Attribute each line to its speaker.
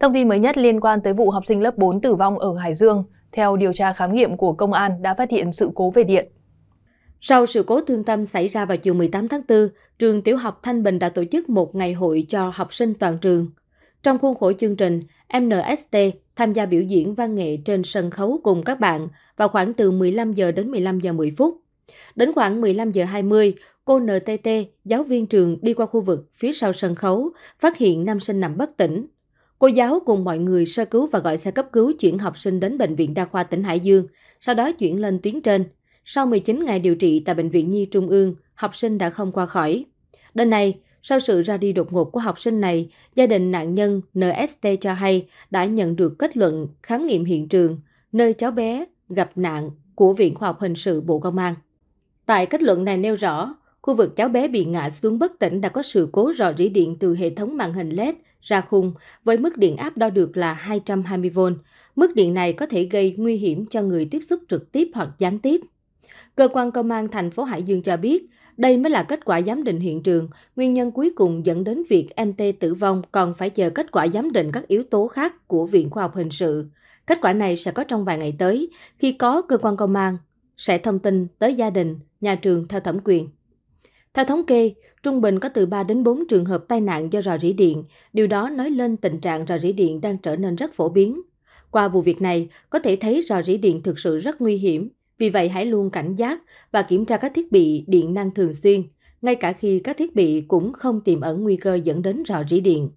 Speaker 1: Thông tin mới nhất liên quan tới vụ học sinh lớp 4 tử vong ở Hải Dương, theo điều tra khám nghiệm của công an đã phát hiện sự cố về điện. Sau sự cố thương tâm xảy ra vào chiều 18 tháng 4, trường tiểu học Thanh Bình đã tổ chức một ngày hội cho học sinh toàn trường. Trong khuôn khổ chương trình, MNST tham gia biểu diễn văn nghệ trên sân khấu cùng các bạn vào khoảng từ 15 giờ đến 15 giờ 10 phút. Đến khoảng 15 giờ 20, cô NTT, giáo viên trường đi qua khu vực phía sau sân khấu, phát hiện nam sinh nằm bất tỉnh. Cô giáo cùng mọi người sơ cứu và gọi xe cấp cứu chuyển học sinh đến Bệnh viện Đa khoa tỉnh Hải Dương, sau đó chuyển lên tuyến trên. Sau 19 ngày điều trị tại Bệnh viện Nhi Trung ương, học sinh đã không qua khỏi. Đến nay, sau sự ra đi đột ngột của học sinh này, gia đình nạn nhân NST cho hay đã nhận được kết luận khám nghiệm hiện trường, nơi cháu bé gặp nạn của Viện Khoa học Hình sự Bộ Công an. Tại kết luận này nêu rõ, khu vực cháu bé bị ngã xuống bất tỉnh đã có sự cố rò rỉ điện từ hệ thống màn hình LED ra khung với mức điện áp đo được là 220V. Mức điện này có thể gây nguy hiểm cho người tiếp xúc trực tiếp hoặc gián tiếp. Cơ quan công an thành phố Hải Dương cho biết, đây mới là kết quả giám định hiện trường, nguyên nhân cuối cùng dẫn đến việc MT tử vong còn phải chờ kết quả giám định các yếu tố khác của Viện Khoa học Hình sự. Kết quả này sẽ có trong vài ngày tới, khi có cơ quan công an sẽ thông tin tới gia đình, nhà trường theo thẩm quyền. Theo thống kê, trung bình có từ 3 đến 4 trường hợp tai nạn do rò rỉ điện, điều đó nói lên tình trạng rò rỉ điện đang trở nên rất phổ biến. Qua vụ việc này, có thể thấy rò rỉ điện thực sự rất nguy hiểm, vì vậy hãy luôn cảnh giác và kiểm tra các thiết bị điện năng thường xuyên, ngay cả khi các thiết bị cũng không tiềm ẩn nguy cơ dẫn đến rò rỉ điện.